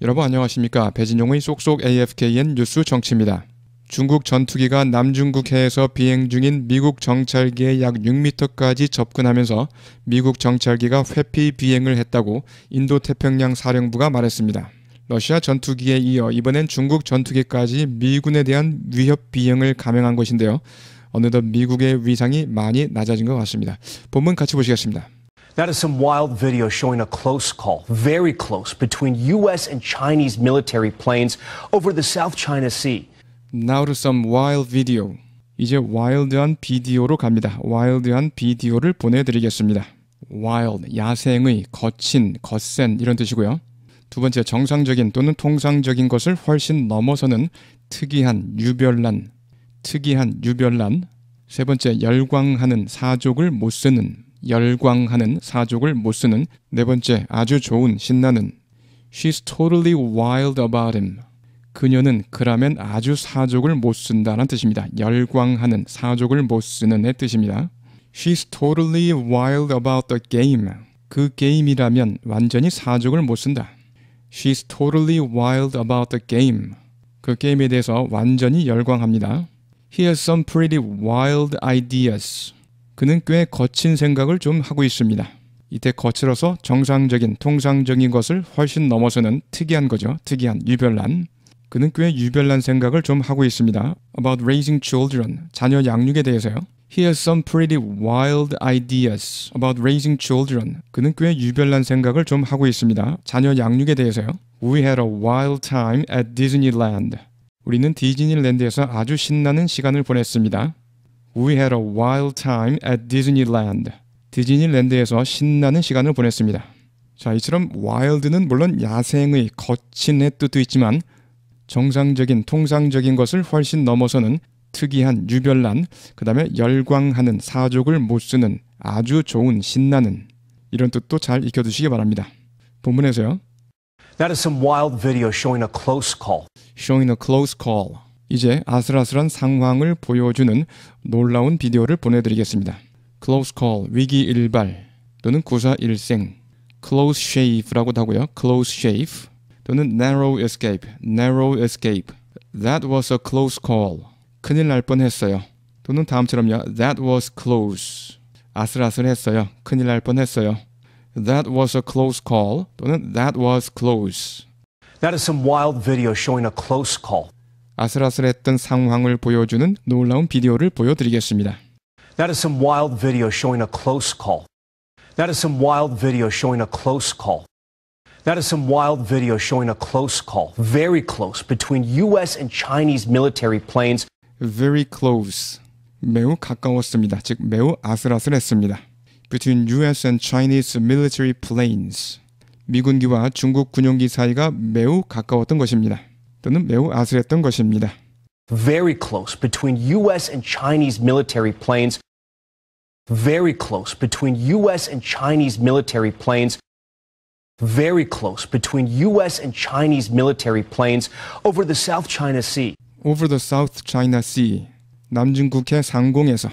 여러분 안녕하십니까. 배진용의 쏙쏙 AFKN 뉴스 정치입니다. 중국 전투기가 남중국 해에서 비행 중인 미국 정찰기에 약 6m까지 접근하면서 미국 정찰기가 회피 비행을 했다고 인도태평양 사령부가 말했습니다. 러시아 전투기에 이어 이번엔 중국 전투기까지 미군에 대한 위협 비행을 감행한 것인데요. 어느덧 미국의 위상이 많이 낮아진 것 같습니다. 본문 같이 보시겠습니다. That is some wild video showing a close call, very close, between U.S. and Chinese military planes over the South China Sea. Now to some wild video. 이제 wild한 비디오로 갑니다. wild한 비디오를 보내드리겠습니다. wild, 야생의, 거친, 거센 이런 뜻이고요. 두 번째, 정상적인 또는 통상적인 것을 훨씬 넘어서는 특이한, 유별난, 특이한, 유별난. 세 번째, 열광하는, 사족을 못 쓰는, 열광하는 사족을 못 쓰는 네 번째 아주 좋은 신나는 She's totally wild about him. 그녀는 그라면 아주 사족을 못 쓴다라는 뜻입니다. 열광하는 사족을 못 쓰는의 뜻입니다. She's totally wild about the game. 그 게임이라면 완전히 사족을 못 쓴다. She's totally wild about the game. 그 게임에 대해서 완전히 열광합니다. He has some pretty wild ideas. 그는 꽤 거친 생각을 좀 하고 있습니다. 이때 거칠어서 정상적인 통상적인 것을 훨씬 넘어서는 특이한 거죠. 특이한 유별난. 그는 꽤 유별난 생각을 좀 하고 있습니다. About raising children, 자녀 양육에 대해서요. He has some pretty wild ideas about raising children. 그는 꽤 유별난 생각을 좀 하고 있습니다. 자녀 양육에 대해서요. We had a wild time at Disneyland. 우리는 디즈니랜드에서 아주 신나는 시간을 보냈습니다. We had a wild time at Disneyland. 디즈니랜드에서 신나는 시간을 보냈습니다. 자, 이처럼 wild는 물론 야생의 거친의 뜻도 있지만 정상적인 통상적인 것을 훨씬 넘어서는 특이한 유별난, 그 다음에 열광하는 사족을 못 쓰는 아주 좋은 신나는 이런 뜻도 잘 익혀두시기 바랍니다. 본문에서요. That is some wild video showing a close call. Showing a close call. 이제 아슬아슬한 상황을 보여주는 놀라운 비디오를 보내드리겠습니다. Close Call, 위기 일발 또는 구사 일생, Close Shave라고도 하고요. Close Shave 또는 Narrow Escape, Narrow Escape, That was a close call, 큰일 날 뻔했어요. 또는 다음처럼요. That was close, 아슬아슬했어요. 큰일 날 뻔했어요. That was a close call 또는 That was close. That is some wild video showing a close call. 아슬아슬했던 상황을 보여주는 놀라운 비디오를 보여드리겠습니다. That is some wild video showing a close call. That is some wild video showing a close call. That is some wild video showing a close call, very close, between U.S. and Chinese military planes. Very close. 매우 가까웠습니다. 즉 매우 아슬아슬했습니다. Between U.S. and Chinese military planes. 미군기와 중국 군용기 사이가 매우 가까웠던 것입니다. 또는 매우 아슬했던 것입니다. Very close between US and Chinese military planes. Very close between US and Chinese military planes. Very close between US and Chinese military planes over the South China Sea. Over the South China Sea. 남중국해 상공에서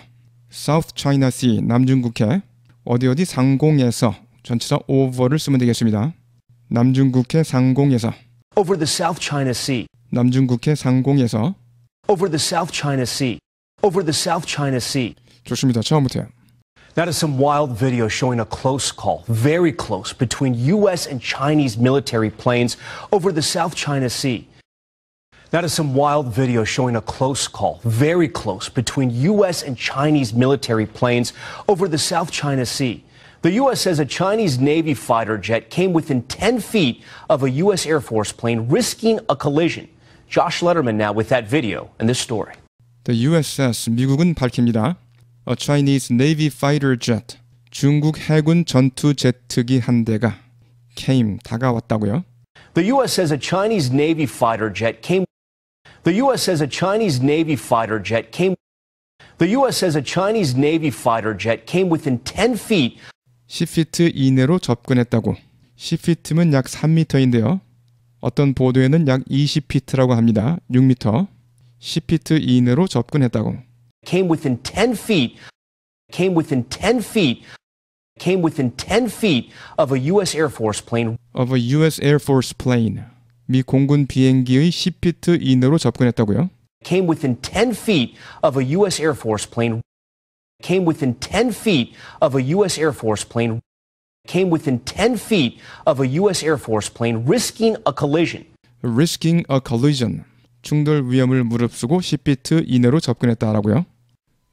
South China Sea 남중국해 어디 어디 상공에서 전치사 over를 쓰면 되겠습니다. 남중국해 상공에서 over the South China Sea. 남중국해 상공에서 over the South China Sea. over the South China Sea. 좋습니다. 처음부터요. That is some wild video showing a close call, very close, between U.S. and Chinese military planes over the South China Sea. That is some wild video showing a close call, very close, between U.S. and Chinese military planes over the South China Sea. The U.S. says a Chinese Navy fighter jet came within 10 feet of a U.S. Air Force plane, risking a collision. Josh Letterman now with that video and this story. The U.S. says 미국은 밝힙니다. A Chinese Navy fighter jet, 중국 해군 전투 제트기 한 대가 came 다가왔다고요? The U.S. says a Chinese Navy fighter jet came. The U.S. says a Chinese Navy fighter jet came. The U.S. says a Chinese Navy fighter jet came within 10 feet 10피트 이내로 접근했다고. 10피트면 약 3미터인데요. 어떤 보도에는 약 20피트라고 합니다. 6미터. 10피트 이내로 접근했다고. came within 10 feet came within 10 feet came within 10 feet of a US Air Force plane of a US Air Force plane. 미 공군 비행기의 10피트 이내로 접근했다고요. came within 10 feet of a US Air Force plane. came within 10 feet of a U.S. Air Force plane, came within 10 feet of a U.S. Air Force plane, risking a collision. Risking a collision. 충돌 위험을 무릅쓰고 10피트 이내로 접근했다라고요.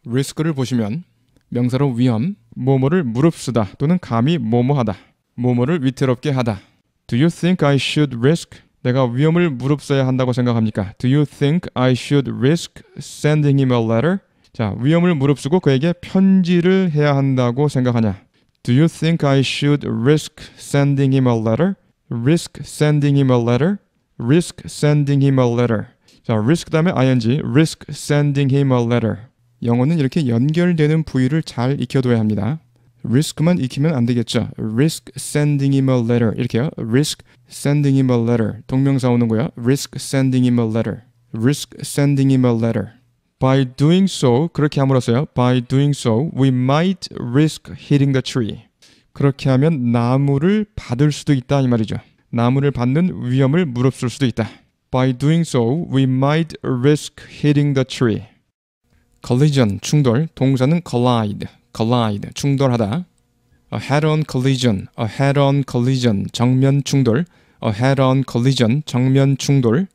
risk를 보시면 명사로 위험, 뭐뭐를 무릅쓰다 또는 감히 뭐뭐하다, 뭐뭐를 위태롭게 하다. Do you think I should risk? 내가 위험을 무릅써야 한다고 생각합니까? Do you think I should risk sending him a letter? 자, 위험을 무릅쓰고 그에게 편지를 해야 한다고 생각하냐? Do you think I should risk sending him a letter? Risk sending him a letter? Risk sending him a letter. 자, risk 다음에 ing. Risk sending him a letter. 영어는 이렇게 연결되는 부위를 잘 익혀둬야 합니다. risk만 익히면 안 되겠죠. risk sending him a letter. 이렇게요. risk sending him a letter. 동명사 오는 거야. risk sending him a letter. risk sending him a letter. By doing so, 그렇게 함으로써요. By doing so, we might risk hitting the tree. 그렇게 하면 나무를 받을 수도 있다 이 말이죠. 나무를 받는 위험을 무릅쓸 수도 있다. By doing so, we might risk hitting the tree. collision 충돌 동사는 collide collide 충돌하다 a head-on collision a head-on collision 정면 충돌 a head-on collision 정면 충돌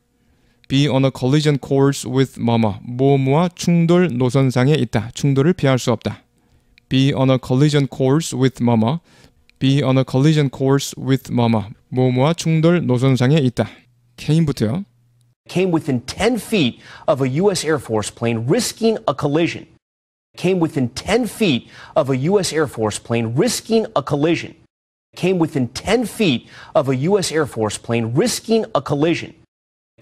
be on a collision course with 뭐뭐 뭐뭐와 충돌 노선상에 있다. 충돌을 피할 수 없다. be on a collision course with 뭐뭐 be on a collision course with 뭐뭐 뭐뭐와 충돌 노선상에 있다. 케인부터요. came within 10 feet of a US Air Force plane risking a collision. Came within 10 feet of a US Air Force plane risking a collision. Came within 10 feet of a US Air Force plane risking a collision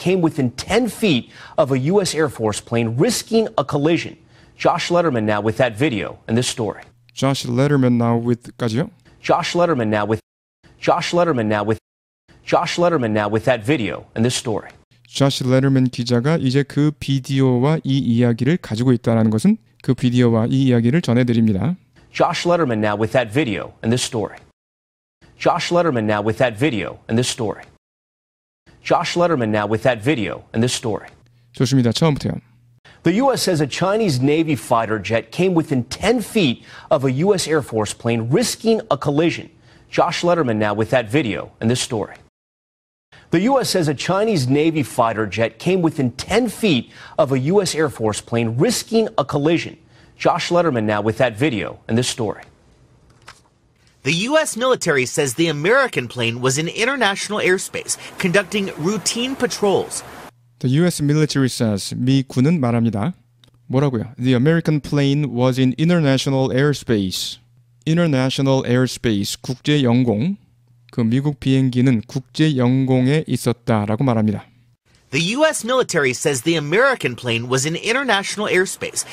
came within 10 feet of a U.S. Air Force plane, risking a collision. Josh Letterman now with that video and this story. Josh Letterman now with 가지요? Josh Letterman now with Josh Letterman now with Josh Letterman now with that video and this story. Josh Letterman 기자가 이제 그 비디오와 이 이야기를 가지고 있다는 것은 그 비디오와 이 이야기를 전해드립니다. Josh Letterman now with that video and this story. Josh Letterman now with that video and this story. Josh Letterman now with that video and this story. 좋습니다. 처음부터요. The U.S. says a Chinese Navy fighter jet came within 10 feet of a U.S. Air Force plane, risking a collision. Josh Letterman now with that video and this story. The U.S. says a Chinese Navy fighter jet came within 10 feet of a U.S. Air Force plane, risking a collision. Josh Letterman now with that video and this story. The U.S. military says the American plane was in international airspace, conducting routine patrols. The U.S. military says 미군은 말합니다. 뭐라고요? The American plane was in international airspace. International airspace 국제 영공. 그 미국 비행기는 국제 영공에 있었다라고 말합니다. The U.S. military says the American plane was in international airspace.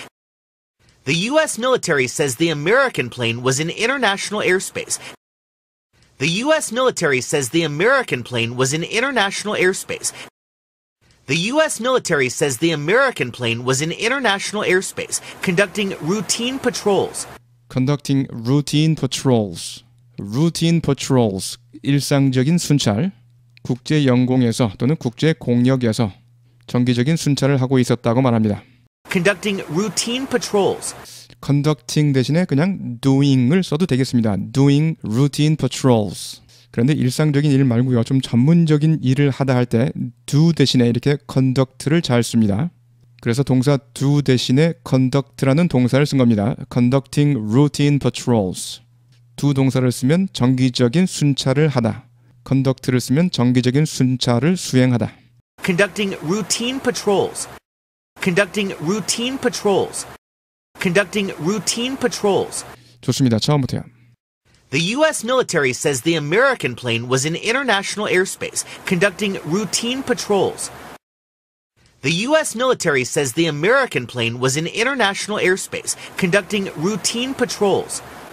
The U.S. military says the American plane was in international airspace. The U.S. military says the American plane was in international airspace. The U.S. military says the American plane was in international airspace, conducting routine patrols. Conducting routine patrols. Routine patrols. 일상적인 순찰. 국제 영공에서 또는 국제 공역에서 정기적인 순찰을 하고 있었다고 말합니다. conducting routine patrols. conducting 대신에 그냥 doing을 써도 되겠습니다. doing routine patrols. 그런데 일상적인 일 말고요. 좀 전문적인 일을 하다 할 때 do 대신에 이렇게 conduct를 잘 씁니다. 그래서 동사 do 대신에 conduct라는 동사를 쓴 겁니다. conducting routine patrols. do 동사를 쓰면 정기적인 순찰을 하다. conduct를 쓰면 정기적인 순찰을 수행하다. conducting routine patrols. conducting routine patrols. Conducting routine patrols. 좋습니다. 처음부터요. The U.S. military says the American plane was in international airspace, conducting routine patrols. The U.S. military says the American plane was in international airspace, conducting routine patrols.